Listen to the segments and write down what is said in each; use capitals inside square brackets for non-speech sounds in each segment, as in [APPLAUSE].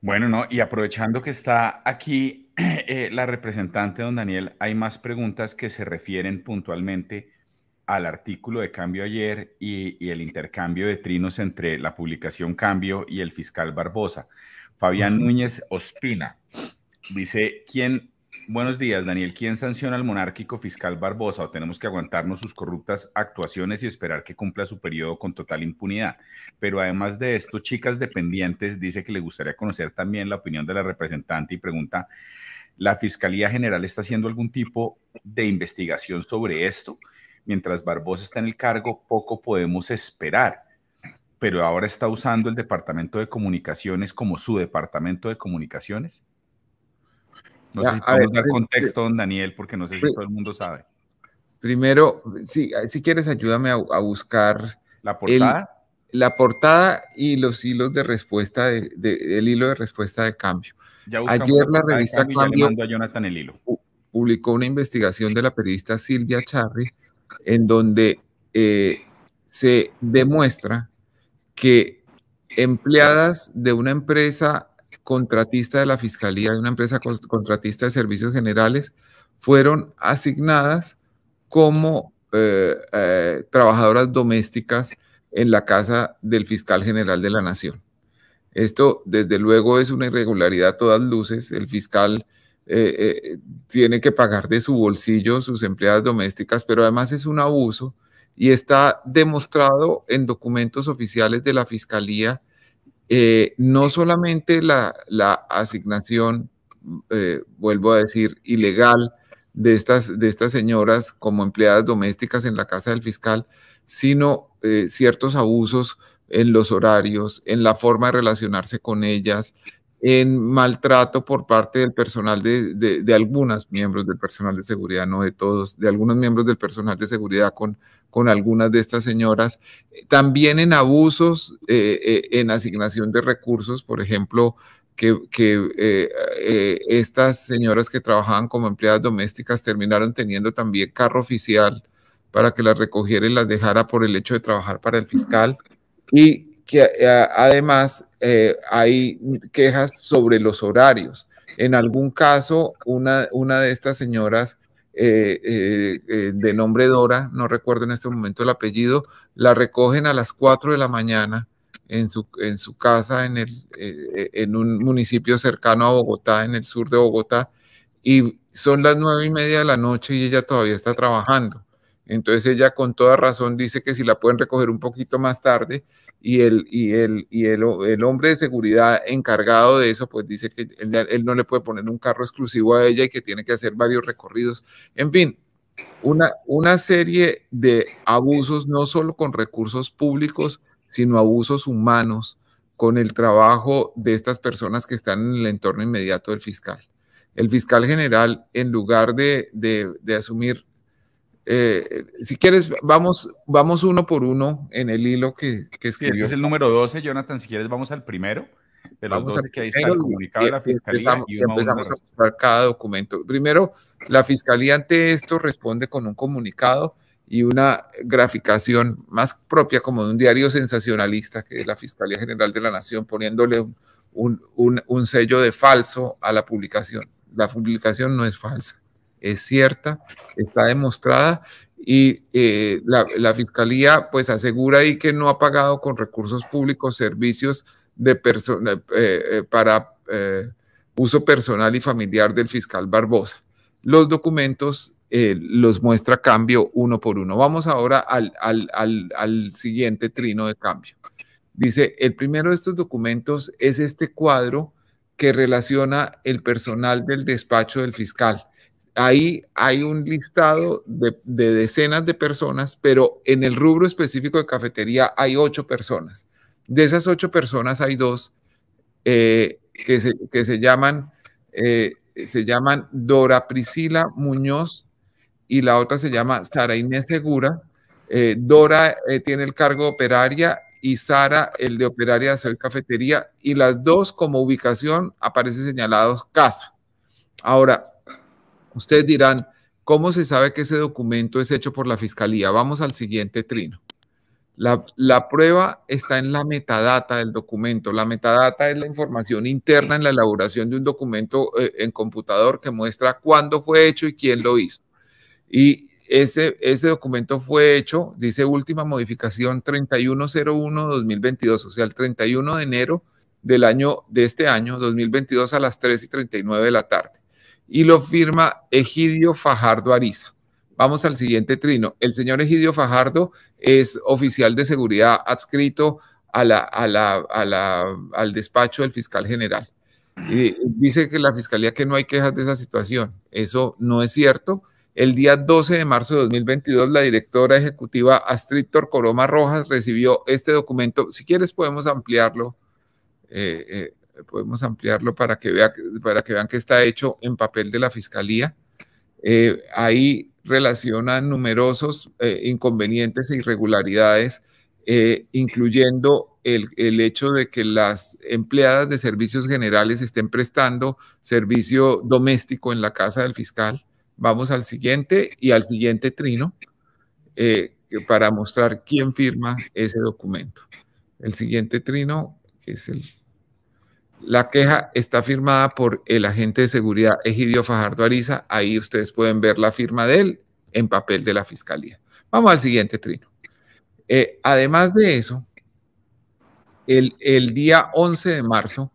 Bueno, no, y aprovechando que está aquí [CLEARS THROAT] eh, la representante, don Daniel, hay más preguntas que se refieren puntualmente al artículo de cambio ayer y, y, el intercambio de trinos entre la publicación Cambio y el fiscal Barbosa. Fabián Núñez Ospina dice, ¿quién buenos días, Daniel. ¿Quién sanciona al monárquico fiscal Barbosa o tenemos que aguantarnos sus corruptas actuaciones y esperar que cumpla su periodo con total impunidad? Pero además de esto, chicas dependientes dice que le gustaría conocer también la opinión de la representante y pregunta, ¿la Fiscalía General está haciendo algún tipo de investigación sobre esto? Mientras Barbosa está en el cargo, poco podemos esperar pero ahora está usando el Departamento de Comunicaciones como su Departamento de Comunicaciones? No sé si podemos dar contexto, Daniel, porque no sé si todo el mundo sabe. Primero, si, quieres, ayúdame a, buscar. ¿La portada? la portada y los hilos de respuesta, de, el hilo de respuesta de cambio. Ayer la revista Cambio, publicó una investigación de la periodista Silvia Charri en donde eh, se demuestra que empleadas de una empresa contratista de la Fiscalía, de una empresa contratista de servicios generales, fueron asignadas como eh, eh, trabajadoras domésticas en la casa del fiscal general de la Nación. Esto, desde luego, es una irregularidad a todas luces. El fiscal eh, tiene que pagar de su bolsillo sus empleadas domésticas, pero además es un abuso y está demostrado en documentos oficiales de la Fiscalía eh, no solamente la, asignación, eh, vuelvo a decir, ilegal de estas, de estas señoras como empleadas domésticas en la casa del fiscal, sino eh, ciertos abusos en los horarios, en la forma de relacionarse con ellas, en maltrato por parte del personal de, de, miembros del personal de seguridad, no de todos, de algunos miembros del personal de seguridad con, con algunas de estas señoras, eh, también en abusos eh, eh, en asignación de recursos, por ejemplo, que, estas señoras que trabajaban como empleadas domésticas terminaron teniendo también carro oficial para que las recogiera y las dejara por el hecho de trabajar para el fiscal y que además eh, hay quejas sobre los horarios. En algún caso, una, de estas señoras eh, eh, de nombre Dora, no recuerdo en este momento el apellido, la recogen a las 4 de la mañana en su, casa en, en un municipio cercano a Bogotá, en el sur de Bogotá, y son las nueve y media de la noche y ella todavía está trabajando. Entonces ella con toda razón dice que si la pueden recoger un poquito más tarde y el, y el, y el, hombre de seguridad encargado de eso, pues dice que él, no le puede poner un carro exclusivo a ella y que tiene que hacer varios recorridos. En fin, una, una serie de abusos, no solo con recursos públicos, sino abusos humanos con el trabajo de estas personas que están en el entorno inmediato del fiscal. El fiscal general, en lugar de, de asumir eh, si quieres, vamos, vamos uno por uno en el hilo que, que este escribió. este es el número 12, Jonathan. Si quieres, vamos al primero. vamos 12 que ahí está el comunicado de la Fiscalía. Empezamos, y empezamos a mostrar cada documento. Primero, la Fiscalía ante esto responde con un comunicado y una graficación más propia como de un diario sensacionalista que es la Fiscalía General de la Nación, poniéndole un sello de falso a la publicación. La publicación no es falsa es cierta, está demostrada y eh, la, Fiscalía pues asegura ahí que no ha pagado con recursos públicos servicios eh, eh, para uso personal y familiar del fiscal Barbosa. Los documentos los muestra cambio uno por uno. Vamos ahora al siguiente trino de cambio. Dice, el primero de estos documentos es este cuadro que relaciona el personal del despacho del fiscal ahí hay un listado de, decenas de personas, pero en el rubro específico de cafetería hay ocho personas. De esas ocho personas hay dos eh, que, se, llaman, eh, se llaman Dora Priscila Muñoz y la otra se llama Sara Inés Segura. Eh, Dora tiene el cargo de operaria y Sara el de operaria de la Cafetería y las dos como ubicación aparece señalados casa. Ahora, Ustedes dirán, ¿cómo se sabe que ese documento es hecho por la fiscalía? Vamos al siguiente trino. La, prueba está en la metadata del documento. La metadata es la información interna en la elaboración de un documento eh, en computador que muestra cuándo fue hecho y quién lo hizo. Y ese, ese documento fue hecho, dice última modificación 3101-2022, o sea, el 31 de enero del año, de este año, 2022, a las 3 y 39 de la tarde y lo firma Egidio Fajardo Ariza. Vamos al siguiente trino. El señor Egidio Fajardo es oficial de seguridad adscrito a la, a la, al despacho del fiscal general. Y dice que la fiscalía que no hay quejas de esa situación. Eso no es cierto. El día 12 de marzo de 2022, la directora ejecutiva Astrid Torcoroma Rojas recibió este documento. Si quieres, podemos ampliarlo. Eh, eh, eh, podemos ampliarlo para que, vea, para que vean que está hecho en papel de la Fiscalía. Eh, ahí relacionan numerosos eh, inconvenientes e irregularidades, incluyendo el, el, hecho de que las empleadas de servicios generales estén prestando servicio doméstico en la casa del fiscal. Vamos al siguiente y al siguiente trino para mostrar quién firma ese documento. El siguiente trino, que es el la queja está firmada por el agente de seguridad Egidio Fajardo Ariza. Ahí ustedes pueden ver la firma de él en papel de la fiscalía. Vamos al siguiente trino. Eh, además de eso, el, el día 11 de marzo,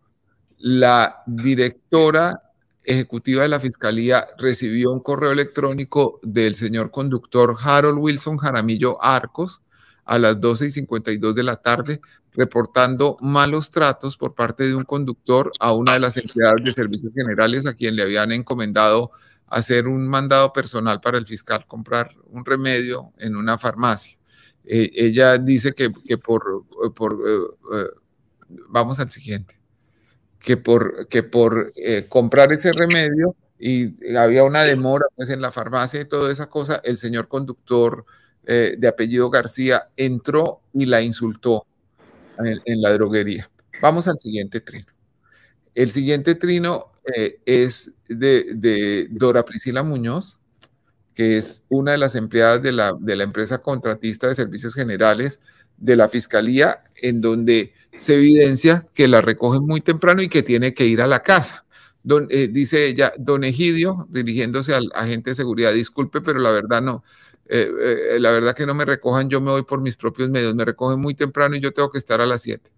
la directora ejecutiva de la Fiscalía recibió un correo electrónico del señor conductor Harold Wilson Jaramillo Arcos, a las 12 y 52 de la tarde, reportando malos tratos por parte de un conductor a una de las entidades de servicios generales a quien le habían encomendado hacer un mandado personal para el fiscal comprar un remedio en una farmacia. Eh, ella dice que, por, eh, eh, vamos al siguiente, que por, que por comprar ese remedio y había una demora pues, en la farmacia y toda esa cosa, el señor conductor eh, de apellido García entró y la insultó en, la droguería. Vamos al siguiente trino. El siguiente trino eh, es de, Dora Priscila Muñoz, que es una de las empleadas de la, empresa contratista de servicios generales de la Fiscalía, en donde se evidencia que la recogen muy temprano y que tiene que ir a la casa. Don, eh, dice ella, don Egidio, dirigiéndose al agente de seguridad, disculpe, pero la verdad no, eh, eh, la verdad que no me recojan, yo me voy por mis propios medios, me recogen muy temprano y yo tengo que estar a las 7.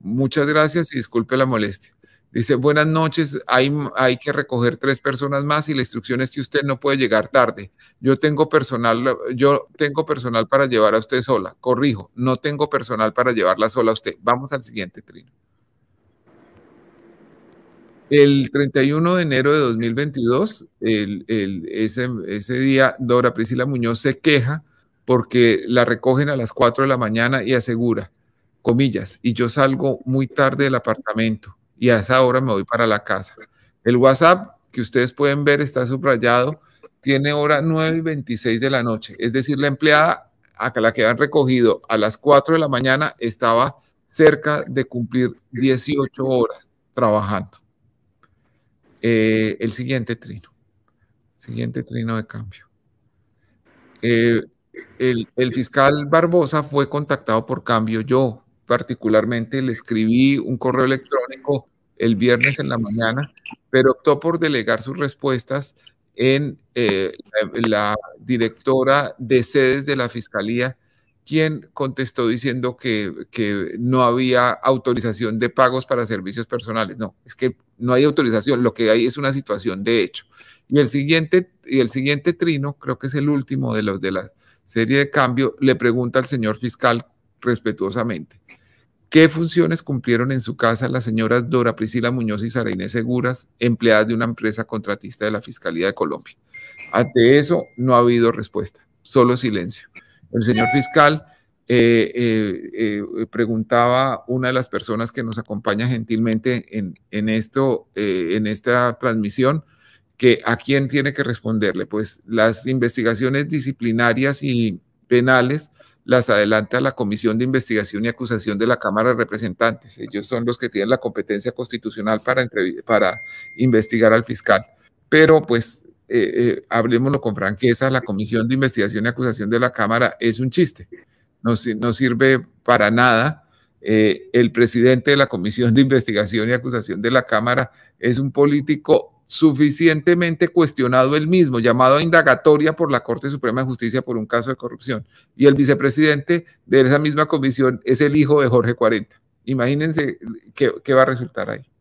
Muchas gracias y disculpe la molestia. Dice, buenas noches, hay, hay que recoger tres personas más y la instrucción es que usted no puede llegar tarde. Yo tengo personal, yo tengo personal para llevar a usted sola, corrijo, no tengo personal para llevarla sola a usted. Vamos al siguiente trino. El 31 de enero de 2022, el, ese, ese día, Dora Priscila Muñoz se queja porque la recogen a las 4 de la mañana y asegura, comillas, y yo salgo muy tarde del apartamento y a esa hora me voy para la casa. El WhatsApp que ustedes pueden ver está subrayado, tiene hora 9 y 26 de la noche, es decir, la empleada a la que han recogido a las 4 de la mañana estaba cerca de cumplir 18 horas trabajando. Eh, el siguiente trino, siguiente trino de cambio. Eh, el, fiscal Barbosa fue contactado por cambio. Yo particularmente le escribí un correo electrónico el viernes en la mañana, pero optó por delegar sus respuestas en eh, la directora de sedes de la Fiscalía ¿Quién contestó diciendo que, no había autorización de pagos para servicios personales. No, es que no hay autorización, lo que hay es una situación de hecho. Y el siguiente, y el siguiente trino, creo que es el último de los de la serie de cambio, le pregunta al señor fiscal respetuosamente. ¿Qué funciones cumplieron en su casa las señoras Dora Priscila Muñoz y Sara Inés Seguras, empleadas de una empresa contratista de la Fiscalía de Colombia? Ante eso no ha habido respuesta, solo silencio. El señor fiscal eh, eh, eh, preguntaba una de las personas que nos acompaña gentilmente en, en esto, eh, en esta transmisión, que a quién tiene que responderle. Pues las investigaciones disciplinarias y penales las adelanta la Comisión de Investigación y Acusación de la Cámara de Representantes. Ellos son los que tienen la competencia constitucional para, para investigar al fiscal. Pero pues eh, eh, hablemoslo con franqueza, la Comisión de Investigación y Acusación de la Cámara es un chiste, no, sirve para nada. Eh, el presidente de la Comisión de Investigación y Acusación de la Cámara es un político suficientemente cuestionado él mismo, llamado a indagatoria por la Corte Suprema de Justicia por un caso de corrupción. Y el vicepresidente de esa misma comisión es el hijo de Jorge 40. Imagínense qué va a resultar ahí.